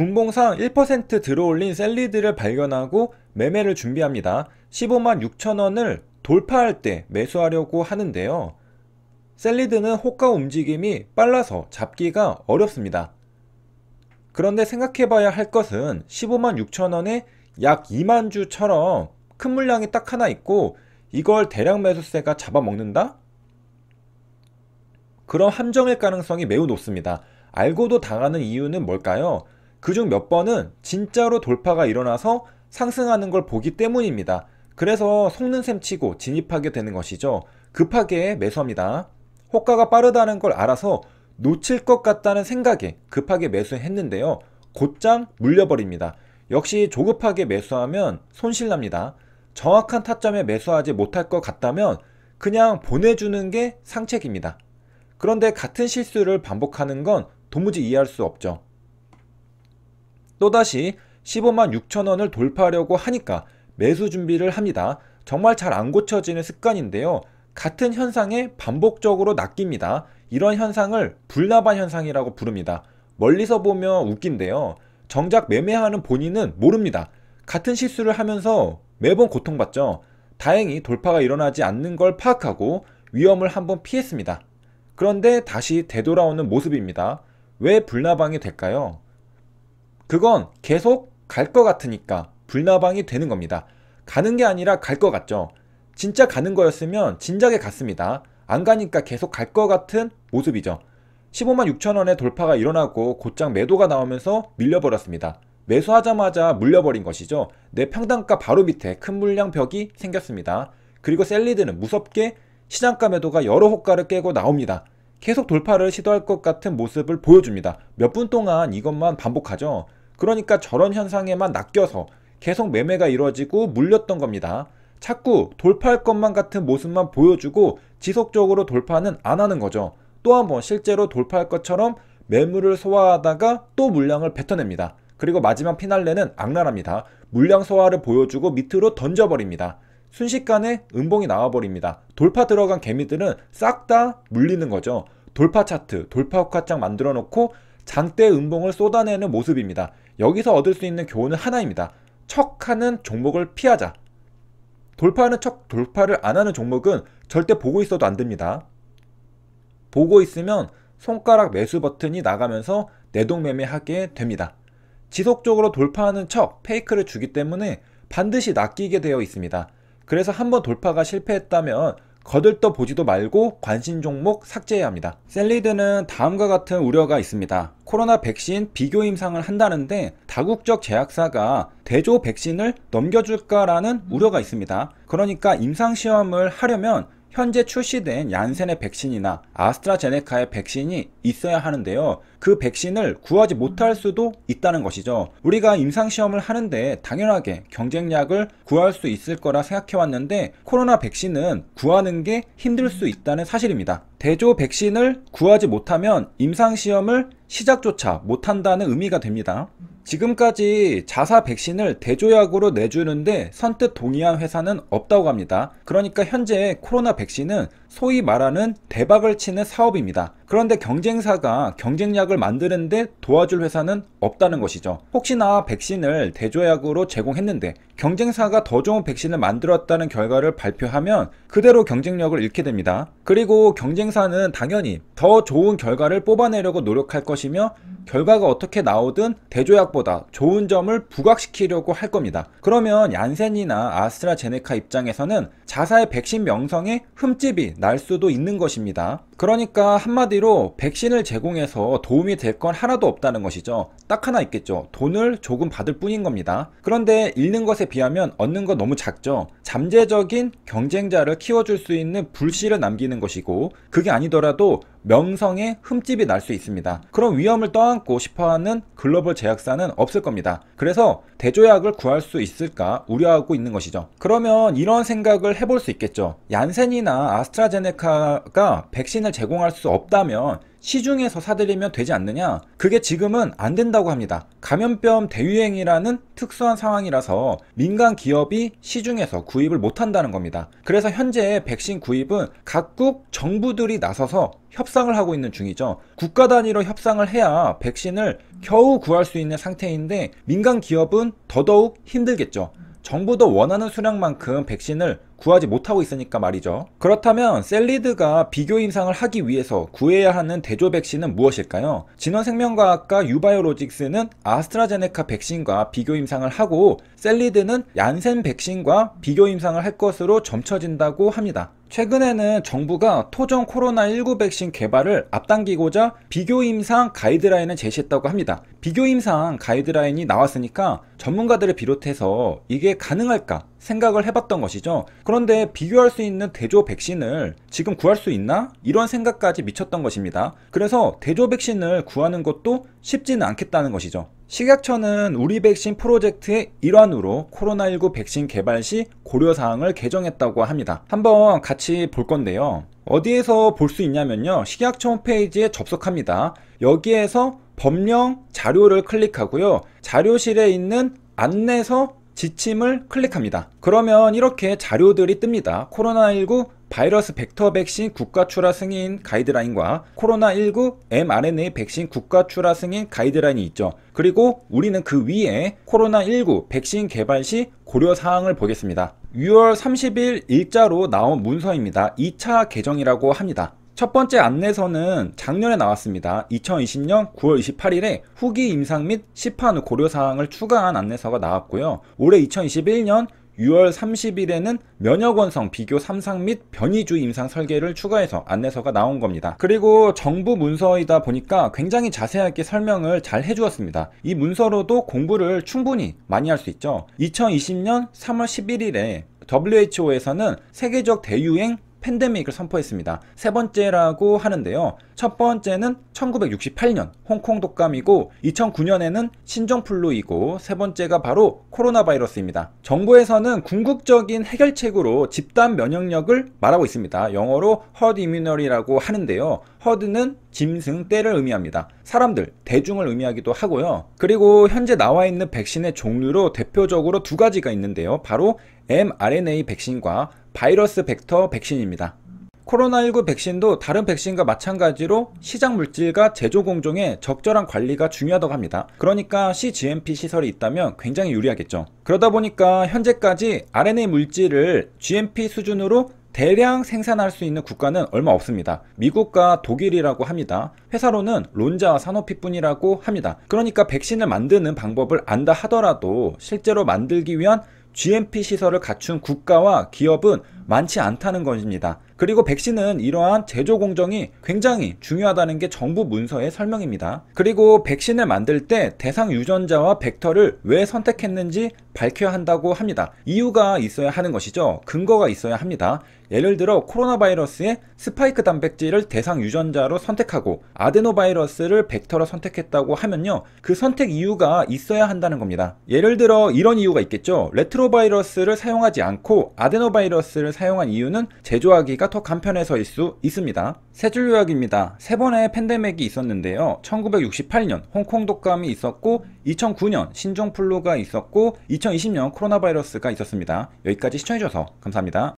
분봉상 1% 들어올린 셀리드를 발견하고 매매를 준비합니다. 15만 6천원을 돌파할 때 매수하려고 하는데요. 셀리드는 호가 움직임이 빨라서 잡기가 어렵습니다. 그런데 생각해봐야 할 것은 15만 6천원에 약 2만 주처럼 큰 물량이 딱 하나 있고 이걸 대량 매수세가 잡아먹는다? 그럼 함정일 가능성이 매우 높습니다. 알고도 당하는 이유는 뭘까요? 그중 몇 번은 진짜로 돌파가 일어나서 상승하는 걸 보기 때문입니다. 그래서 속는 셈 치고 진입하게 되는 것이죠. 급하게 매수합니다. 호가가 빠르다는 걸 알아서 놓칠 것 같다는 생각에 급하게 매수했는데요. 곧장 물려버립니다. 역시 조급하게 매수하면 손실납니다. 정확한 타점에 매수하지 못할 것 같다면 그냥 보내주는 게 상책입니다. 그런데 같은 실수를 반복하는 건 도무지 이해할 수 없죠. 또다시 15만 6천원을 돌파하려고 하니까 매수 준비를 합니다. 정말 잘 안 고쳐지는 습관인데요. 같은 현상에 반복적으로 낚입니다. 이런 현상을 불나반 현상이라고 부릅니다. 멀리서 보면 웃긴데요. 정작 매매하는 본인은 모릅니다. 같은 실수를 하면서 매번 고통받죠. 다행히 돌파가 일어나지 않는 걸 파악하고 위험을 한번 피했습니다. 그런데 다시 되돌아오는 모습입니다. 왜 불나방이 될까요? 그건 계속 갈 것 같으니까 불나방이 되는 겁니다. 가는 게 아니라 갈 것 같죠. 진짜 가는 거였으면 진작에 갔습니다. 안 가니까 계속 갈 것 같은 모습이죠. 15만 6천원의 돌파가 일어나고 곧장 매도가 나오면서 밀려버렸습니다. 매수하자마자 물려버린 것이죠. 내 평당가 바로 밑에 큰 물량 벽이 생겼습니다. 그리고 셀리드는 무섭게 시장가 매도가 여러 호가를 깨고 나옵니다. 계속 돌파를 시도할 것 같은 모습을 보여줍니다. 몇 분 동안 이것만 반복하죠. 그러니까 저런 현상에만 낚여서 계속 매매가 이루어지고 물렸던 겁니다. 자꾸 돌파할 것만 같은 모습만 보여주고 지속적으로 돌파는 안 하는 거죠. 또한번 실제로 돌파할 것처럼 매물을 소화하다가 또 물량을 뱉어냅니다. 그리고 마지막 피날레는 악랄합니다. 물량 소화를 보여주고 밑으로 던져버립니다. 순식간에 은봉이 나와버립니다. 돌파 들어간 개미들은 싹 다 물리는 거죠. 돌파 차트, 돌파 혹화장 만들어 놓고 장대 음봉을 쏟아내는 모습입니다. 여기서 얻을 수 있는 교훈은 하나입니다. 척하는 종목을 피하자. 돌파하는 척 돌파를 안 하는 종목은 절대 보고 있어도 안 됩니다. 보고 있으면 손가락 매수 버튼이 나가면서 내동매매하게 됩니다. 지속적으로 돌파하는 척 페이크를 주기 때문에 반드시 낚이게 되어 있습니다. 그래서 한번 돌파가 실패했다면 거들떠 보지도 말고 관심 종목 삭제해야 합니다. 셀리드는 다음과 같은 우려가 있습니다. 코로나 백신 비교 임상을 한다는데 다국적 제약사가 대조 백신을 넘겨줄까라는 우려가 있습니다. 그러니까 임상 시험을 하려면 현재 출시된 얀센의 백신이나 아스트라제네카의 백신이 있어야 하는데요. 그 백신을 구하지 못할 수도 있다는 것이죠. 우리가 임상시험을 하는데 당연하게 경쟁약을 구할 수 있을 거라 생각해왔는데 코로나 백신은 구하는 게 힘들 수 있다는 사실입니다. 대조 백신을 구하지 못하면 임상시험을 시작조차 못한다는 의미가 됩니다. 지금까지 자사 백신을 대조약으로 내주는데 선뜻 동의한 회사는 없다고 합니다. 그러니까 현재 코로나 백신은 소위 말하는 대박을 치는 사업입니다. 그런데 경쟁사가 경쟁약을 만드는데 도와줄 회사는 없다는 것이죠. 혹시나 백신을 대조약으로 제공했는데 경쟁사가 더 좋은 백신을 만들었다는 결과를 발표하면 그대로 경쟁력을 잃게 됩니다. 그리고 경쟁사는 당연히 더 좋은 결과를 뽑아내려고 노력할 것이며 결과가 어떻게 나오든 대조약보다 좋은 점을 부각시키려고 할 겁니다. 그러면 얀센이나 아스트라제네카 입장에서는 자사의 백신 명성에 흠집이 날 수도 있는 것입니다. 그러니까 한마디로 백신을 제공해서 도움이 될 건 하나도 없다는 것이죠. 딱 하나 있겠죠. 돈을 조금 받을 뿐인 겁니다. 그런데 잃는 것에 비하면 얻는 건 너무 작죠. 잠재적인 경쟁자를 키워줄 수 있는 불씨를 남기는 것이고 그게 아니더라도 명성의 흠집이 날 수 있습니다. 그런 위험을 떠안고 싶어하는 글로벌 제약사는 없을 겁니다. 그래서 대조약을 구할 수 있을까 우려하고 있는 것이죠. 그러면 이런 생각을 해볼 수 있겠죠. 얀센이나 아스트라제네카가 백신을 제공할 수 없다면 시중에서 사들이면 되지 않느냐? 그게 지금은 안 된다고 합니다. 감염병 대유행이라는 특수한 상황이라서 민간 기업이 시중에서 구입을 못한다는 겁니다. 그래서 현재 백신 구입은 각국 정부들이 나서서 협상을 하고 있는 중이죠. 국가 단위로 협상을 해야 백신을 겨우 구할 수 있는 상태인데 민간 기업은 더더욱 힘들겠죠. 정부도 원하는 수량만큼 백신을 구하지 못하고 있으니까 말이죠. 그렇다면 셀리드가 비교 임상을 하기 위해서 구해야 하는 대조 백신은 무엇일까요? 진원생명과학과 유바이오로직스는 아스트라제네카 백신과 비교 임상을 하고 셀리드는 얀센 백신과 비교 임상을 할 것으로 점쳐진다고 합니다. 최근에는 정부가 토종 코로나19 백신 개발을 앞당기고자 비교 임상 가이드라인을 제시했다고 합니다. 비교 임상 가이드라인이 나왔으니까 전문가들을 비롯해서 이게 가능할까? 생각을 해봤던 것이죠. 그런데 비교할 수 있는 대조 백신을 지금 구할 수 있나? 이런 생각까지 미쳤던 것입니다. 그래서 대조 백신을 구하는 것도 쉽지는 않겠다는 것이죠. 식약처는 우리 백신 프로젝트의 일환으로 코로나19 백신 개발 시 고려사항을 개정했다고 합니다. 한번 같이 볼 건데요. 어디에서 볼 수 있냐면요. 식약처 홈페이지에 접속합니다. 여기에서 법령 자료를 클릭하고요. 자료실에 있는 안내서 지침을 클릭합니다. 그러면 이렇게 자료들이 뜹니다. 코로나19 바이러스 벡터 백신 국가 출하 승인 가이드라인과 코로나19 mRNA 백신 국가 출하 승인 가이드라인이 있죠. 그리고 우리는 그 위에 코로나19 백신 개발 시 고려 사항을 보겠습니다. 6월 30일 일자로 나온 문서입니다. 2차 개정이라고 합니다. 첫 번째 안내서는 작년에 나왔습니다. 2020년 9월 28일에 후기 임상 및 시판 후 고려사항을 추가한 안내서가 나왔고요. 올해 2021년 6월 30일에는 면역원성 비교 3상 및 변이주 임상 설계를 추가해서 안내서가 나온 겁니다. 그리고 정부 문서이다 보니까 굉장히 자세하게 설명을 잘 해주었습니다. 이 문서로도 공부를 충분히 많이 할 수 있죠. 2020년 3월 11일에 WHO에서는 세계적 대유행 팬데믹을 선포했습니다. 세 번째라고 하는데요. 첫 번째는 1968년 홍콩 독감이고 2009년에는 신종플루이고 세 번째가 바로 코로나 바이러스입니다. 정부에서는 궁극적인 해결책으로 집단 면역력을 말하고 있습니다. 영어로 허 e 이뮤 i m 라고 하는데요. 허 e 는 짐승, 때를 의미합니다. 사람들, 대중을 의미하기도 하고요. 그리고 현재 나와 있는 백신의 종류로 대표적으로 두 가지가 있는데요. 바로 mRNA 백신과 바이러스 벡터 백신입니다. 코로나19 백신도 다른 백신과 마찬가지로 시장 물질과 제조 공정의 적절한 관리가 중요하다고 합니다. 그러니까 CGMP 시설이 있다면 굉장히 유리하겠죠. 그러다 보니까 현재까지 RNA 물질을 GMP 수준으로 대량 생산할 수 있는 국가는 얼마 없습니다. 미국과 독일이라고 합니다. 회사로는 론자와 산호피뿐이라고 합니다. 그러니까 백신을 만드는 방법을 안다 하더라도 실제로 만들기 위한 GMP 시설을 갖춘 국가와 기업은 많지 않다는 것입니다. 그리고 백신은 이러한 제조 공정이 굉장히 중요하다는 게 정부 문서의 설명입니다. 그리고 백신을 만들 때 대상 유전자와 벡터를 왜 선택했는지 밝혀야 한다고 합니다. 이유가 있어야 하는 것이죠. 근거가 있어야 합니다. 예를 들어 코로나 바이러스의 스파이크 단백질을 대상 유전자로 선택하고 아데노바이러스를 벡터로 선택했다고 하면요. 그 선택 이유가 있어야 한다는 겁니다. 예를 들어 이런 이유가 있겠죠. 레트로바이러스를 사용하지 않고 아데노바이러스를 사용한 이유는 제조하기가 더 간편해서일 수 있습니다. 세 줄 요약입니다. 세 번의 팬데믹이 있었는데요. 1968년 홍콩 독감이 있었고 2009년 신종플루가 있었고 2020년 코로나 바이러스가 있었습니다. 여기까지 시청해주셔서 감사합니다.